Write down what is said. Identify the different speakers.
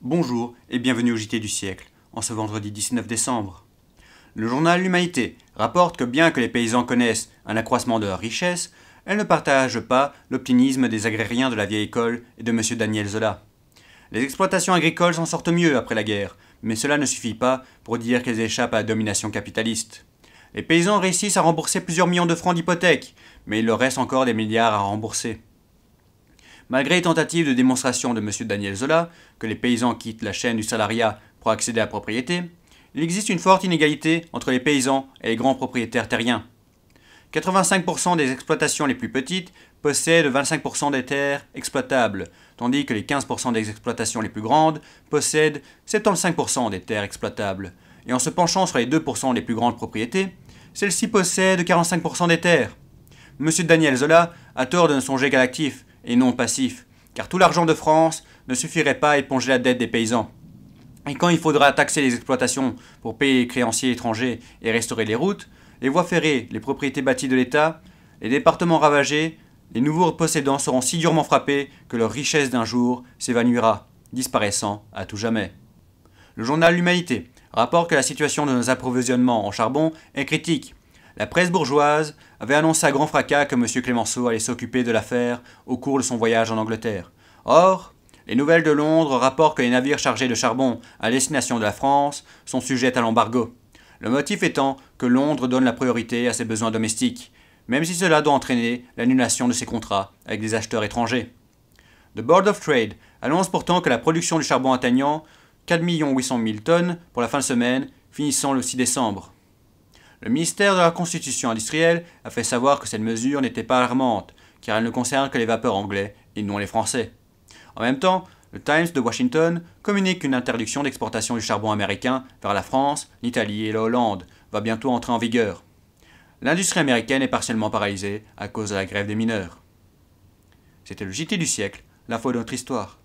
Speaker 1: Bonjour et bienvenue au JT du siècle, en ce vendredi 19 décembre. Le journal L'Humanité rapporte que bien que les paysans connaissent un accroissement de leur richesse, elles ne partagent pas l'optimisme des agrériens de la vieille école et de M. Daniel Zola. Les exploitations agricoles s'en sortent mieux après la guerre, mais cela ne suffit pas pour dire qu'elles échappent à la domination capitaliste. Les paysans réussissent à rembourser plusieurs millions de francs d'hypothèques, mais il leur reste encore des milliards à rembourser. Malgré les tentatives de démonstration de M. Daniel Zola que les paysans quittent la chaîne du salariat pour accéder à la propriété, il existe une forte inégalité entre les paysans et les grands propriétaires terriens. 85% des exploitations les plus petites possèdent 25% des terres exploitables, tandis que les 15% des exploitations les plus grandes possèdent 75% des terres exploitables. Et en se penchant sur les 2% des plus grandes propriétés, celles-ci possèdent 45% des terres. Monsieur Daniel Zola a tort de ne songer qu'à l'actif et non passif, car tout l'argent de France ne suffirait pas à éponger la dette des paysans. Et quand il faudra taxer les exploitations pour payer les créanciers étrangers et restaurer les routes, les voies ferrées, les propriétés bâties de l'État, les départements ravagés, les nouveaux possédants seront si durement frappés que leur richesse d'un jour s'évanouira, disparaissant à tout jamais. Le journal L'Humanité rapporte que la situation de nos approvisionnements en charbon est critique. La presse bourgeoise avait annoncé à grand fracas que M. Clémenceau allait s'occuper de l'affaire au cours de son voyage en Angleterre. Or, les nouvelles de Londres rapportent que les navires chargés de charbon à destination de la France sont sujets à l'embargo. Le motif étant que Londres donne la priorité à ses besoins domestiques, même si cela doit entraîner l'annulation de ses contrats avec des acheteurs étrangers. The Board of Trade annonce pourtant que la production du charbon atteignant 4 800 000 tonnes pour la fin de semaine, finissant le 6 décembre. Le ministère de la Constitution industrielle a fait savoir que cette mesure n'était pas alarmante, car elle ne concerne que les vapeurs anglais et non les français. En même temps, le Times de Washington communique qu'une interdiction d'exportation du charbon américain vers la France, l'Italie et la Hollande va bientôt entrer en vigueur. L'industrie américaine est partiellement paralysée à cause de la grève des mineurs. C'était le JT du siècle, la fois de notre histoire.